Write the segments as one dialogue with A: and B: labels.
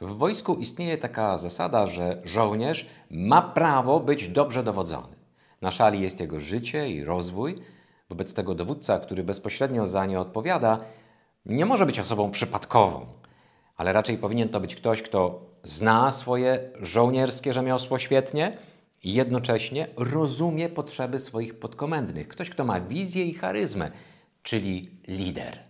A: W wojsku istnieje taka zasada, że żołnierz ma prawo być dobrze dowodzony. Na szali jest jego życie i rozwój, wobec tego dowódca, który bezpośrednio za nie odpowiada, nie może być osobą przypadkową, ale raczej powinien to być ktoś, kto zna swoje żołnierskie rzemiosło świetnie i jednocześnie rozumie potrzeby swoich podkomendnych. Ktoś, kto ma wizję i charyzmę, czyli lider.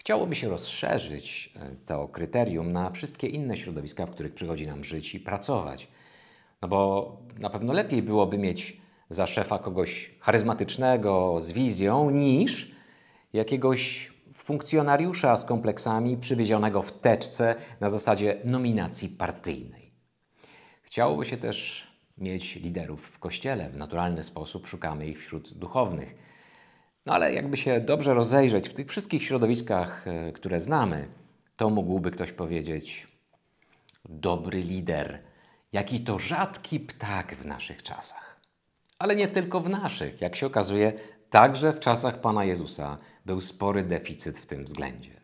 A: Chciałoby się rozszerzyć to e, kryterium na wszystkie inne środowiska, w których przychodzi nam żyć i pracować. No bo na pewno lepiej byłoby mieć za szefa kogoś charyzmatycznego, z wizją, niż jakiegoś funkcjonariusza z kompleksami przywiezionego w teczce na zasadzie nominacji partyjnej. Chciałoby się też mieć liderów w kościele. W naturalny sposób szukamy ich wśród duchownych. No ale jakby się dobrze rozejrzeć w tych wszystkich środowiskach, e, które znamy, to mógłby ktoś powiedzieć: Dobry lider, jaki to rzadki ptak w naszych czasach. Ale nie tylko w naszych, jak się okazuje, także w czasach Pana Jezusa był spory deficyt w tym względzie.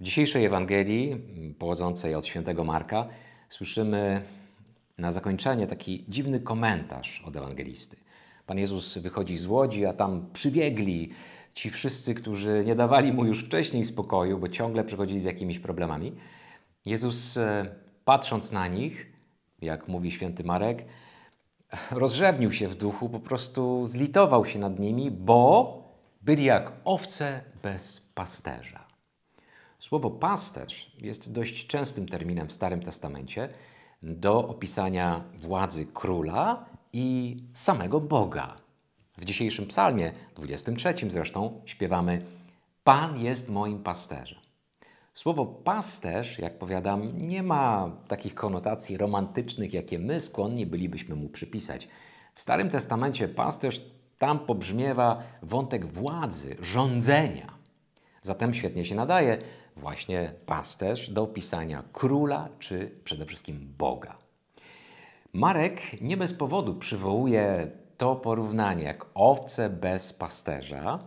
A: W dzisiejszej Ewangelii, pochodzącej od świętego Marka, słyszymy na zakończenie taki dziwny komentarz od ewangelisty. Pan Jezus wychodzi z łodzi, a tam przybiegli ci wszyscy, którzy nie dawali mu już wcześniej spokoju, bo ciągle przychodzili z jakimiś problemami. Jezus, e, patrząc na nich, jak mówi święty Marek, rozrzewnił się w duchu, po prostu zlitował się nad nimi, bo byli jak owce bez pasterza. Słowo pasterz jest dość częstym terminem w Starym Testamencie do opisania władzy króla i samego Boga. W dzisiejszym psalmie, 23 zresztą, śpiewamy Pan jest moim pasterzem. Słowo pasterz, jak powiadam, nie ma takich konotacji romantycznych, jakie my skłonni bylibyśmy mu przypisać. W Starym Testamencie pasterz tam pobrzmiewa wątek władzy, rządzenia. Zatem świetnie się nadaje właśnie pasterz do opisania króla czy przede wszystkim Boga. Marek nie bez powodu przywołuje to porównanie jak owce bez pasterza,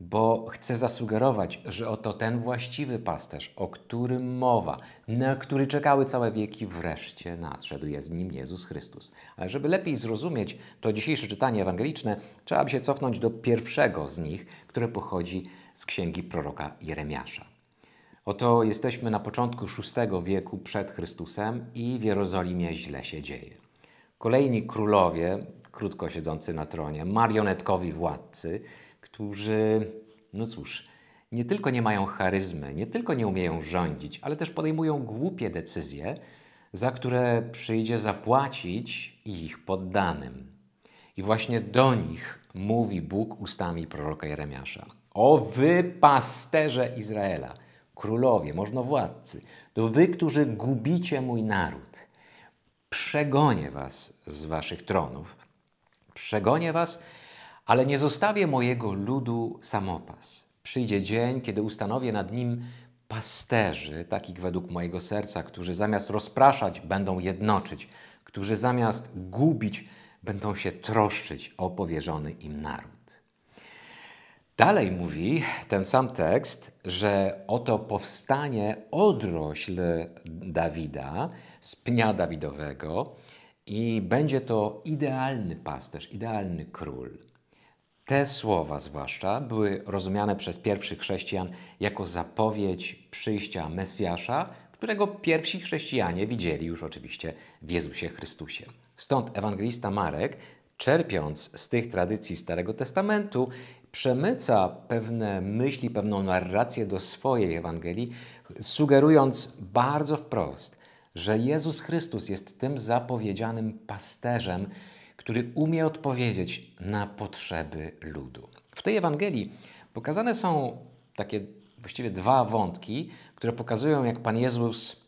A: bo chce zasugerować, że oto ten właściwy pasterz, o którym mowa, na który czekały całe wieki, wreszcie nadszedł. Jest nim Jezus Chrystus. Ale żeby lepiej zrozumieć to dzisiejsze czytanie ewangeliczne, trzeba by się cofnąć do pierwszego z nich, które pochodzi z księgi proroka Jeremiasza. Oto jesteśmy na początku VI wieku przed Chrystusem i w Jerozolimie źle się dzieje. Kolejni królowie, krótko siedzący na tronie, marionetkowi władcy, którzy, no cóż, nie tylko nie mają charyzmy, nie tylko nie umieją rządzić, ale też podejmują głupie decyzje, za które przyjdzie zapłacić ich poddanym. I właśnie do nich mówi Bóg ustami proroka Jeremiasza. O wy pasterze Izraela! królowie, możnowładcy, to wy, którzy gubicie mój naród, przegonię was z waszych tronów, przegonię was, ale nie zostawię mojego ludu samopas. Przyjdzie dzień, kiedy ustanowię nad nim pasterzy, takich według mojego serca, którzy zamiast rozpraszać, będą jednoczyć, którzy zamiast gubić, będą się troszczyć o powierzony im naród. Dalej mówi ten sam tekst, że oto powstanie odrośl Dawida z pnia Dawidowego i będzie to idealny pasterz, idealny król. Te słowa zwłaszcza były rozumiane przez pierwszych chrześcijan jako zapowiedź przyjścia Mesjasza, którego pierwsi chrześcijanie widzieli już oczywiście w Jezusie Chrystusie. Stąd ewangelista Marek czerpiąc z tych tradycji Starego Testamentu, przemyca pewne myśli, pewną narrację do swojej Ewangelii, sugerując bardzo wprost, że Jezus Chrystus jest tym zapowiedzianym pasterzem, który umie odpowiedzieć na potrzeby ludu. W tej Ewangelii pokazane są takie właściwie dwa wątki, które pokazują, jak Pan Jezus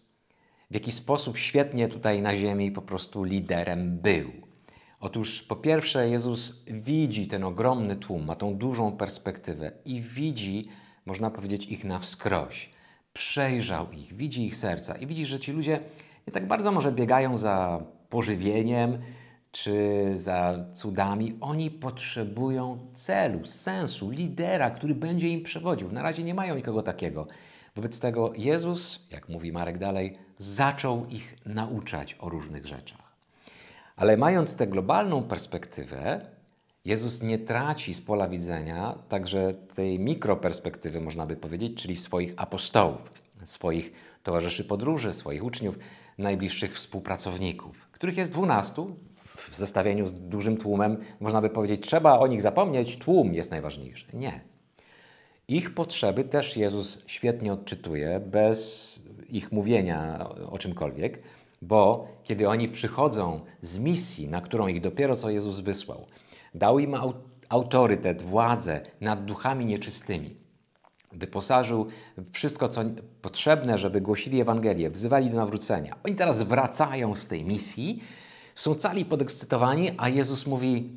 A: w jaki sposób świetnie tutaj na ziemi po prostu liderem był. Otóż po pierwsze, Jezus widzi ten ogromny tłum, ma tą dużą perspektywę i widzi, można powiedzieć, ich na wskroś. Przejrzał ich, widzi ich serca i widzi, że ci ludzie nie tak bardzo może biegają za pożywieniem czy za cudami. Oni potrzebują celu, sensu, lidera, który będzie im przewodził. Na razie nie mają nikogo takiego. Wobec tego Jezus, jak mówi Marek dalej, zaczął ich nauczać o różnych rzeczach. Ale mając tę globalną perspektywę, Jezus nie traci z pola widzenia także tej mikroperspektywy, można by powiedzieć, czyli swoich apostołów, swoich towarzyszy podróży, swoich uczniów, najbliższych współpracowników, których jest dwunastu. W zestawieniu z dużym tłumem można by powiedzieć, trzeba o nich zapomnieć, tłum jest najważniejszy. Nie. Ich potrzeby też Jezus świetnie odczytuje, bez ich mówienia o czymkolwiek bo kiedy oni przychodzą z misji, na którą ich dopiero co Jezus wysłał, dał im autorytet, władzę nad duchami nieczystymi, wyposażył wszystko, co potrzebne, żeby głosili Ewangelię, wzywali do nawrócenia. Oni teraz wracają z tej misji, są cali podekscytowani, a Jezus mówi: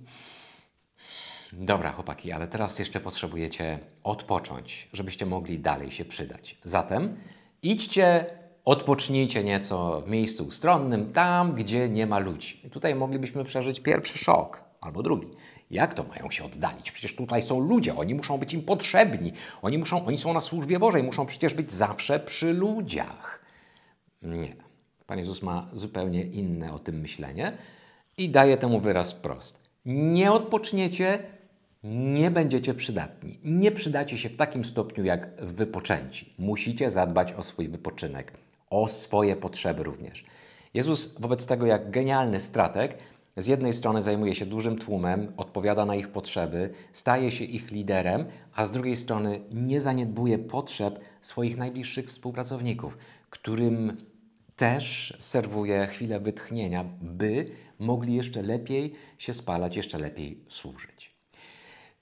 A: Dobra, chłopaki, ale teraz jeszcze potrzebujecie odpocząć, żebyście mogli dalej się przydać. Zatem idźcie odpocznijcie nieco w miejscu ustronnym, tam gdzie nie ma ludzi. I tutaj moglibyśmy przeżyć pierwszy szok albo drugi. Jak to mają się oddalić? Przecież tutaj są ludzie, oni muszą być im potrzebni, oni, muszą, oni są na służbie Bożej, muszą przecież być zawsze przy ludziach. Nie. Pan Jezus ma zupełnie inne o tym myślenie i daje temu wyraz wprost. Nie odpoczniecie, nie będziecie przydatni. Nie przydacie się w takim stopniu jak wypoczęci. Musicie zadbać o swój wypoczynek o swoje potrzeby również. Jezus wobec tego, jak genialny strateg, z jednej strony zajmuje się dużym tłumem, odpowiada na ich potrzeby, staje się ich liderem, a z drugiej strony nie zaniedbuje potrzeb swoich najbliższych współpracowników, którym też serwuje chwilę wytchnienia, by mogli jeszcze lepiej się spalać, jeszcze lepiej służyć.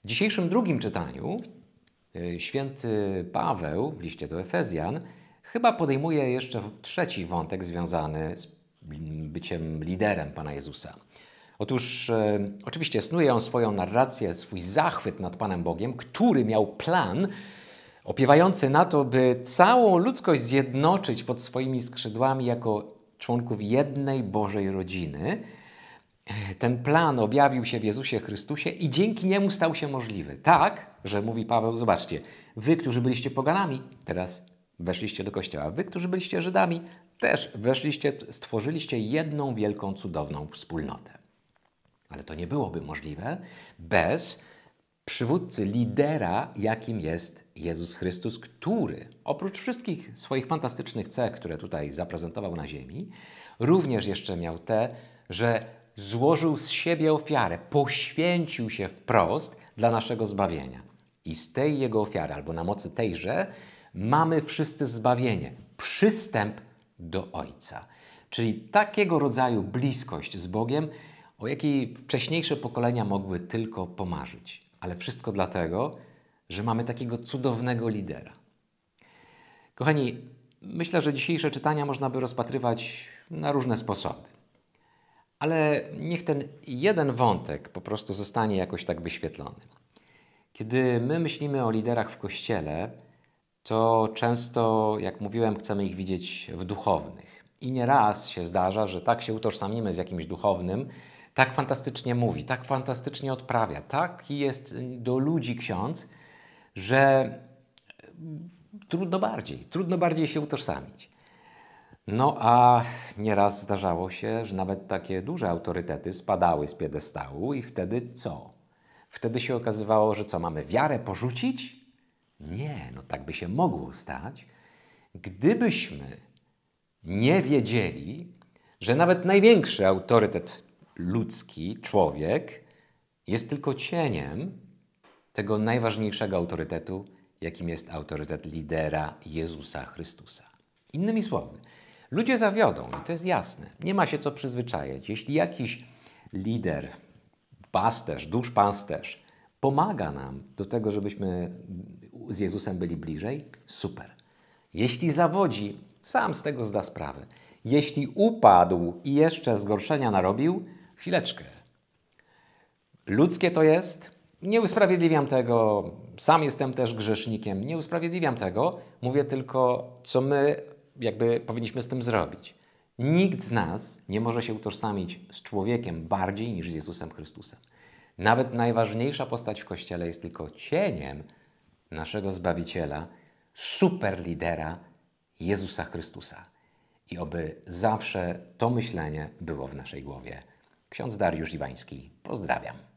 A: W dzisiejszym drugim czytaniu y, święty Paweł w liście do Efezjan Chyba podejmuje jeszcze trzeci wątek związany z byciem liderem Pana Jezusa. Otóż e, oczywiście snuje on swoją narrację, swój zachwyt nad Panem Bogiem, który miał plan opiewający na to, by całą ludzkość zjednoczyć pod swoimi skrzydłami jako członków jednej Bożej rodziny. Ten plan objawił się w Jezusie Chrystusie i dzięki niemu stał się możliwy. Tak, że mówi Paweł, zobaczcie, wy, którzy byliście poganami, teraz weszliście do kościoła. Wy, którzy byliście Żydami, też weszliście, stworzyliście jedną wielką, cudowną wspólnotę. Ale to nie byłoby możliwe bez przywódcy, lidera, jakim jest Jezus Chrystus, który oprócz wszystkich swoich fantastycznych cech, które tutaj zaprezentował na ziemi, również jeszcze miał te, że złożył z siebie ofiarę, poświęcił się wprost dla naszego zbawienia. I z tej jego ofiary, albo na mocy tejże, mamy wszyscy zbawienie, przystęp do Ojca. Czyli takiego rodzaju bliskość z Bogiem, o jakiej wcześniejsze pokolenia mogły tylko pomarzyć. Ale wszystko dlatego, że mamy takiego cudownego lidera. Kochani, myślę, że dzisiejsze czytania można by rozpatrywać na różne sposoby. Ale niech ten jeden wątek po prostu zostanie jakoś tak wyświetlony. Kiedy my myślimy o liderach w kościele, to często, jak mówiłem, chcemy ich widzieć w duchownych. I nieraz się zdarza, że tak się utożsamimy z jakimś duchownym, tak fantastycznie mówi, tak fantastycznie odprawia, tak jest do ludzi ksiądz, że trudno bardziej, trudno bardziej się utożsamić. No a nieraz zdarzało się, że nawet takie duże autorytety spadały z piedestału i wtedy co? Wtedy się okazywało, że co, mamy wiarę porzucić? Nie, no tak by się mogło stać, gdybyśmy nie wiedzieli, że nawet największy autorytet ludzki, człowiek, jest tylko cieniem tego najważniejszego autorytetu, jakim jest autorytet lidera Jezusa Chrystusa. Innymi słowy, ludzie zawiodą i to jest jasne. Nie ma się co przyzwyczajać. Jeśli jakiś lider, pasterz, dusz pasterz pomaga nam do tego, żebyśmy z Jezusem byli bliżej, super. Jeśli zawodzi, sam z tego zda sprawę. Jeśli upadł i jeszcze zgorszenia narobił, chwileczkę. Ludzkie to jest, nie usprawiedliwiam tego, sam jestem też grzesznikiem, nie usprawiedliwiam tego, mówię tylko, co my jakby powinniśmy z tym zrobić. Nikt z nas nie może się utożsamić z człowiekiem bardziej niż z Jezusem Chrystusem. Nawet najważniejsza postać w Kościele jest tylko cieniem naszego Zbawiciela, superlidera Jezusa Chrystusa. I oby zawsze to myślenie było w naszej głowie. Ksiądz Dariusz Iwański, pozdrawiam.